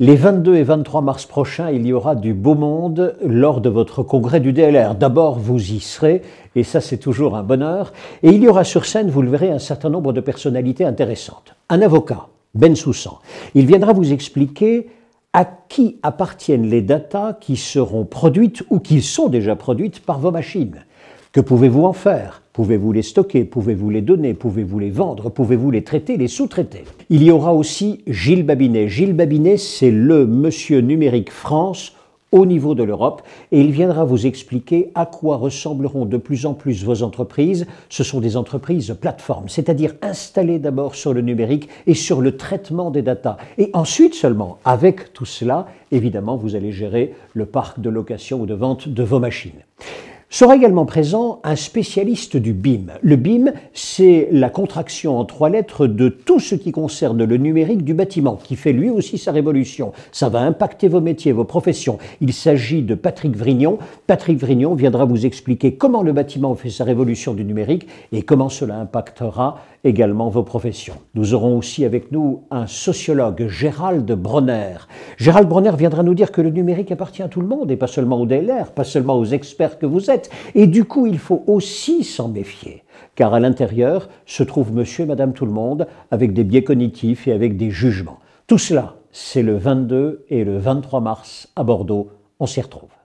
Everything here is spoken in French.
Les 22 et 23 mars prochains, il y aura du beau monde lors de votre congrès du DLR. D'abord, vous y serez, et ça c'est toujours un bonheur. Et il y aura sur scène, vous le verrez, un certain nombre de personnalités intéressantes. Un avocat, Ben Soussan, il viendra vous expliquer à qui appartiennent les datas qui seront produites ou qui sont déjà produites par vos machines. Que pouvez-vous en faire Pouvez-vous les stocker Pouvez-vous les donner Pouvez-vous les vendre Pouvez-vous les traiter, les sous-traiter Il y aura aussi Gilles Babinet. Gilles Babinet, c'est le monsieur numérique France au niveau de l'Europe et il viendra vous expliquer à quoi ressembleront de plus en plus vos entreprises. Ce sont des entreprises plateformes, c'est-à-dire installées d'abord sur le numérique et sur le traitement des datas. Et ensuite seulement, avec tout cela, évidemment, vous allez gérer le parc de location ou de vente de vos machines. Sera également présent un spécialiste du BIM. Le BIM, c'est la contraction en trois lettres de tout ce qui concerne le numérique du bâtiment, qui fait lui aussi sa révolution. Ça va impacter vos métiers, vos professions. Il s'agit de Patrick Vrignon. Patrick Vrignon viendra vous expliquer comment le bâtiment fait sa révolution du numérique et comment cela impactera également vos professions. Nous aurons aussi avec nous un sociologue, Gérald Bronner. Gérald Bronner viendra nous dire que le numérique appartient à tout le monde et pas seulement aux DLR, pas seulement aux experts que vous êtes. Et du coup, il faut aussi s'en méfier car à l'intérieur se trouve monsieur et madame tout le monde avec des biais cognitifs et avec des jugements. Tout cela, c'est le 22 et le 23 mars à Bordeaux. On s'y retrouve.